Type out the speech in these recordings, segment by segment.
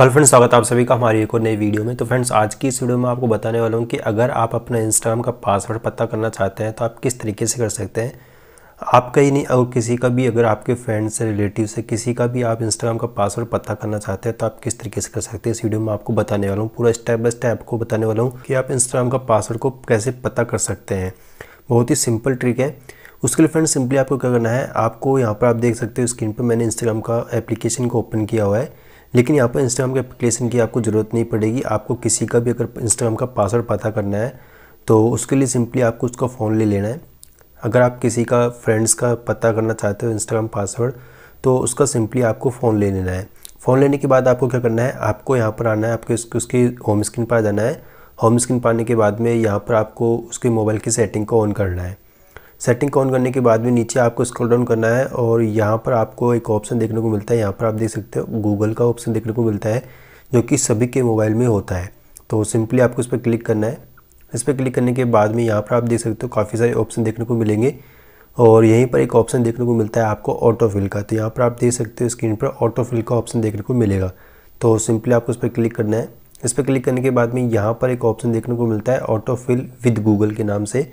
hello friends स्वागत आप सभी का हमारी एक और नई वीडियो में तो फ्रेंड्स आज की इस वीडियो में आपको बताने वाला हूँ कि अगर आप अपना इंस्टाग्राम का पासवर्ड पता करना चाहते हैं तो आप किस तरीके से कर सकते हैं आपका ही नहीं और किसी का भी अगर आपके फ्रेंड से रिलेटिव से किसी का भी आप इंस्टाग्राम का पासवर्ड पता करना चाहते हैं तो आप किस तरीके से कर सकते हैं इस वीडियो में आपको बताने वाला हूँ पूरा स्टेप बाय स्टेप आपको बताने वाला हूँ कि आप इंस्टाग्राम का पासवर्ड को कैसे पता कर सकते हैं बहुत ही सिंपल ट्रिक है उसके लिए फ्रेंड्स सिंपली आपको क्या करना है आपको यहाँ पर आप देख सकते हो स्क्रीन पर मैंने इंस्टाग्राम का एप्लीकेशन को ओपन किया हुआ है लेकिन यहाँ पर इंस्टाग्राम के एप्लीकेशन की आपको ज़रूरत नहीं पड़ेगी आपको किसी का भी अगर इंस्टाग्राम का पासवर्ड पता करना है तो उसके लिए सिंपली आपको उसका फ़ोन ले लेना है अगर आप किसी का फ्रेंड्स का पता करना चाहते हो इंस्टाग्राम पासवर्ड तो उसका सिंपली आपको फ़ोन ले लेना है फ़ोन लेने के बाद आपको क्या करना है आपको यहाँ पर आना है आपके उसके उसकी होम स्क्रीन पर जाना है होम स्क्रीन पर आने के बाद में यहाँ पर आपको उसके मोबाइल की सेटिंग को ऑन करना है सेटिंग ऑन करने के बाद में नीचे आपको स्क्रॉल डाउन करना है और यहाँ पर आपको एक ऑप्शन देखने को मिलता है यहाँ पर आप देख सकते हो गूगल का ऑप्शन देखने को मिलता है जो कि सभी के मोबाइल में होता है तो सिंपली आपको इस पर क्लिक करना है इस पर क्लिक करने के बाद में यहाँ पर आप देख सकते हो काफ़ी सारे ऑप्शन देखने को मिलेंगे और यहीं पर एक ऑप्शन देखने को मिलता है आपको ऑटो फिल का तो यहाँ पर आप देख सकते हो स्क्रीन पर ऑटो फिल का ऑप्शन देखने को मिलेगा तो सिंपली आपको इस पर क्लिक करना है इस पर क्लिक करने के बाद में यहाँ पर एक ऑप्शन देखने को मिलता है ऑटो फिल विद गूगल के नाम से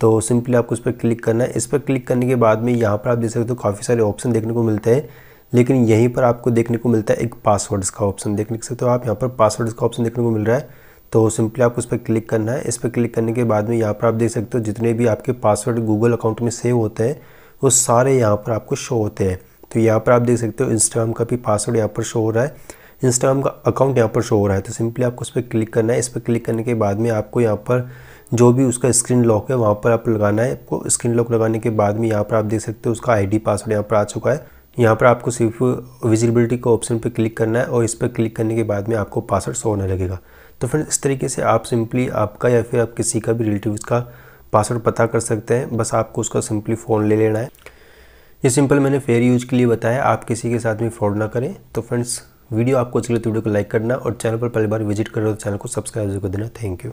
तो सिंपली आपको इस पर क्लिक करना है इस पर क्लिक करने के बाद में यहाँ पर आप देख सकते हो काफ़ी सारे ऑप्शन देखने को मिलते हैं लेकिन यहीं पर आपको देखने को मिलता है एक पासवर्ड्स का ऑप्शन देखने सकते हो आप यहाँ पर पासवर्ड्स का ऑप्शन देखने को मिल रहा है तो सिंपली आपको इस पर क्लिक करना है इस पर क्लिक करने के बाद में यहाँ पर आप देख सकते हो जितने भी आपके पासवर्ड गूगल अकाउंट में सेव होते हैं वो सारे यहाँ पर आपको शो होते हैं तो यहाँ पर आप देख सकते हो इंस्टाग्राम का भी पासवर्ड यहाँ पर शो हो रहा है इंस्टाग्राम का अकाउंट यहाँ पर शो हो रहा है तो सिंपली आपको उस पर क्लिक करना है इस पर क्लिक करने के बाद में आपको यहाँ पर जो भी उसका स्क्रीन लॉक है वहाँ पर आप लगाना है आपको स्क्रीन लॉक लगाने के बाद में यहाँ पर आप देख सकते हो उसका आईडी पासवर्ड यहाँ पर आ चुका है यहाँ पर आपको सिर्फ विजिबिलिटी के ऑप्शन पर क्लिक करना है और इस पर क्लिक करने के बाद में आपको पासवर्ड सो होने लगेगा तो फ्रेंड्स इस तरीके से आप सिंपली आपका या फिर आप किसी का भी रिलेटिव का पासवर्ड पता कर सकते हैं बस आपको उसका सिंपली फ़ोन ले लेना है ये सिंपल मैंने फेयर यूज के लिए बताया आप किसी के साथ में फ्रॉड ना करें तो फ्रेंड्स वीडियो आपको अच्छी लगे तो वीडियो को लाइक करना और चैनल पर पहली बार विजिट करो तो चैनल को सब्सक्राइब जरूर कर देना थैंक यू